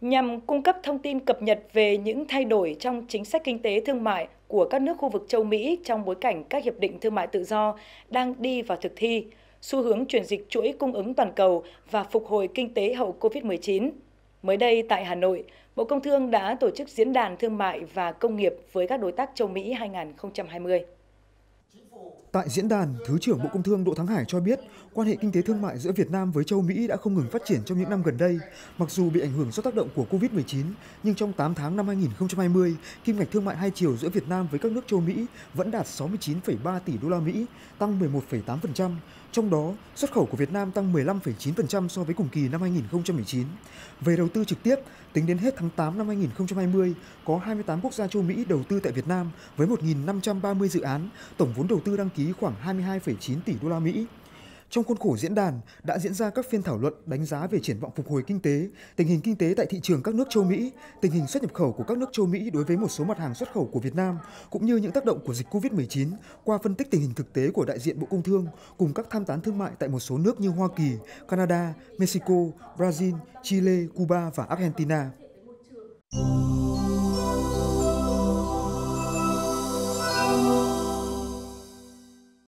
nhằm cung cấp thông tin cập nhật về những thay đổi trong chính sách kinh tế thương mại của các nước khu vực châu Mỹ trong bối cảnh các hiệp định thương mại tự do đang đi vào thực thi, xu hướng chuyển dịch chuỗi cung ứng toàn cầu và phục hồi kinh tế hậu COVID-19. Mới đây tại Hà Nội, Bộ Công Thương đã tổ chức Diễn đàn Thương mại và Công nghiệp với các đối tác châu Mỹ 2020. Tại diễn đàn, Thứ trưởng Bộ Công Thương Đỗ Thắng Hải cho biết, quan hệ kinh tế thương mại giữa Việt Nam với châu Mỹ đã không ngừng phát triển trong những năm gần đây. Mặc dù bị ảnh hưởng do tác động của Covid-19, nhưng trong 8 tháng năm 2020, kim ngạch thương mại hai chiều giữa Việt Nam với các nước châu Mỹ vẫn đạt 69,3 tỷ đô la Mỹ, tăng 11,8%, trong đó xuất khẩu của Việt Nam tăng 15,9% so với cùng kỳ năm 2019. Về đầu tư trực tiếp, tính đến hết tháng 8 năm 2020, có 28 quốc gia châu Mỹ đầu tư tại Việt Nam với 1.530 dự án, tổng vốn đầu tư đăng ký khoảng 22,9 tỷ đô la Mỹ. Trong khuôn khổ diễn đàn đã diễn ra các phiên thảo luận đánh giá về triển vọng phục hồi kinh tế, tình hình kinh tế tại thị trường các nước châu Mỹ, tình hình xuất nhập khẩu của các nước châu Mỹ đối với một số mặt hàng xuất khẩu của Việt Nam, cũng như những tác động của dịch Covid-19 qua phân tích tình hình thực tế của đại diện Bộ Công Thương cùng các tham tán thương mại tại một số nước như Hoa Kỳ, Canada, Mexico, Brazil, Chile, Cuba và Argentina.